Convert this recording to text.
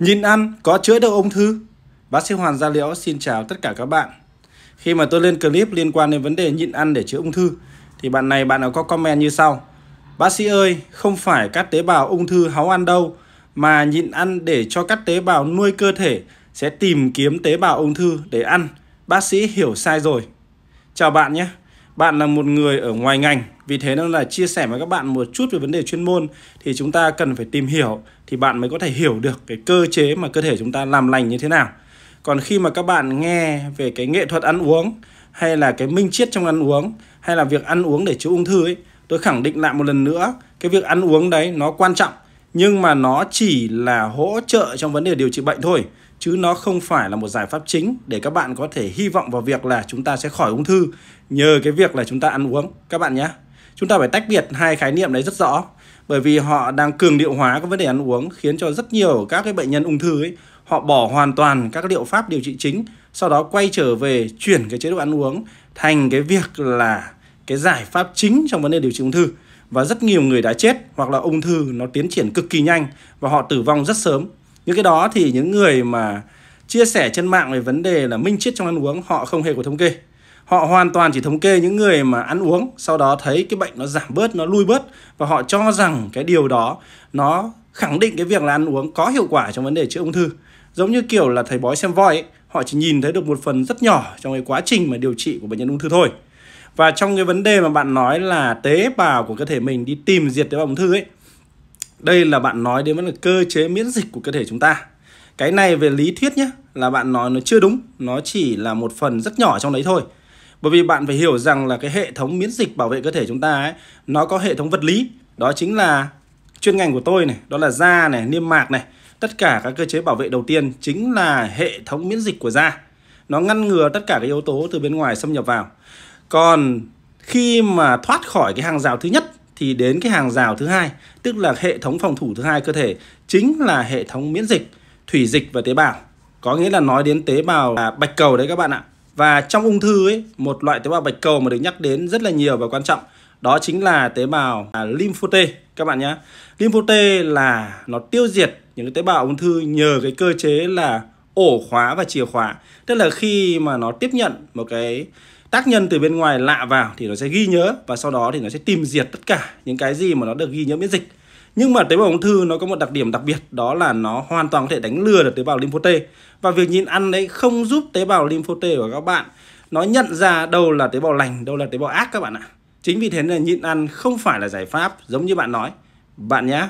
Nhìn ăn có chữa được ung thư? Bác sĩ Hoàng Gia Liễu xin chào tất cả các bạn. Khi mà tôi lên clip liên quan đến vấn đề nhịn ăn để chữa ung thư thì bạn này bạn nào có comment như sau. Bác sĩ ơi, không phải các tế bào ung thư háu ăn đâu mà nhịn ăn để cho các tế bào nuôi cơ thể sẽ tìm kiếm tế bào ung thư để ăn. Bác sĩ hiểu sai rồi. Chào bạn nhé bạn là một người ở ngoài ngành vì thế nên là chia sẻ với các bạn một chút về vấn đề chuyên môn thì chúng ta cần phải tìm hiểu thì bạn mới có thể hiểu được cái cơ chế mà cơ thể chúng ta làm lành như thế nào còn khi mà các bạn nghe về cái nghệ thuật ăn uống hay là cái minh triết trong ăn uống hay là việc ăn uống để chữa ung thư ấy tôi khẳng định lại một lần nữa cái việc ăn uống đấy nó quan trọng nhưng mà nó chỉ là hỗ trợ trong vấn đề điều trị bệnh thôi chứ nó không phải là một giải pháp chính để các bạn có thể hy vọng vào việc là chúng ta sẽ khỏi ung thư nhờ cái việc là chúng ta ăn uống các bạn nhé chúng ta phải tách biệt hai khái niệm đấy rất rõ bởi vì họ đang cường điệu hóa các vấn đề ăn uống khiến cho rất nhiều các cái bệnh nhân ung thư ấy họ bỏ hoàn toàn các liệu pháp điều trị chính sau đó quay trở về chuyển cái chế độ ăn uống thành cái việc là cái giải pháp chính trong vấn đề điều trị ung thư và rất nhiều người đã chết hoặc là ung thư nó tiến triển cực kỳ nhanh và họ tử vong rất sớm. Những cái đó thì những người mà chia sẻ trên mạng về vấn đề là minh triết trong ăn uống họ không hề có thống kê. Họ hoàn toàn chỉ thống kê những người mà ăn uống, sau đó thấy cái bệnh nó giảm bớt, nó lui bớt và họ cho rằng cái điều đó nó khẳng định cái việc là ăn uống có hiệu quả trong vấn đề chữa ung thư. Giống như kiểu là thầy bói xem voi ấy, họ chỉ nhìn thấy được một phần rất nhỏ trong cái quá trình mà điều trị của bệnh nhân ung thư thôi và trong cái vấn đề mà bạn nói là tế bào của cơ thể mình đi tìm diệt tế bào ung thư ấy đây là bạn nói đến là cơ chế miễn dịch của cơ thể chúng ta cái này về lý thuyết nhé là bạn nói nó chưa đúng nó chỉ là một phần rất nhỏ trong đấy thôi bởi vì bạn phải hiểu rằng là cái hệ thống miễn dịch bảo vệ cơ thể chúng ta ấy nó có hệ thống vật lý đó chính là chuyên ngành của tôi này đó là da này niêm mạc này tất cả các cơ chế bảo vệ đầu tiên chính là hệ thống miễn dịch của da nó ngăn ngừa tất cả các yếu tố từ bên ngoài xâm nhập vào còn khi mà thoát khỏi cái hàng rào thứ nhất thì đến cái hàng rào thứ hai tức là hệ thống phòng thủ thứ hai cơ thể chính là hệ thống miễn dịch thủy dịch và tế bào có nghĩa là nói đến tế bào là bạch cầu đấy các bạn ạ và trong ung thư ấy một loại tế bào bạch cầu mà được nhắc đến rất là nhiều và quan trọng đó chính là tế bào lympho T các bạn nhé lympho T là nó tiêu diệt những cái tế bào ung thư nhờ cái cơ chế là ổ khóa và chìa khóa tức là khi mà nó tiếp nhận một cái tác nhân từ bên ngoài lạ vào thì nó sẽ ghi nhớ và sau đó thì nó sẽ tìm diệt tất cả những cái gì mà nó được ghi nhớ miễn dịch nhưng mà tế bào ung thư nó có một đặc điểm đặc biệt đó là nó hoàn toàn có thể đánh lừa được tế bào lympho T và việc nhìn ăn đấy không giúp tế bào lympho T của các bạn nó nhận ra đâu là tế bào lành đâu là tế bào ác các bạn ạ chính vì thế nên nhịn ăn không phải là giải pháp giống như bạn nói bạn nhé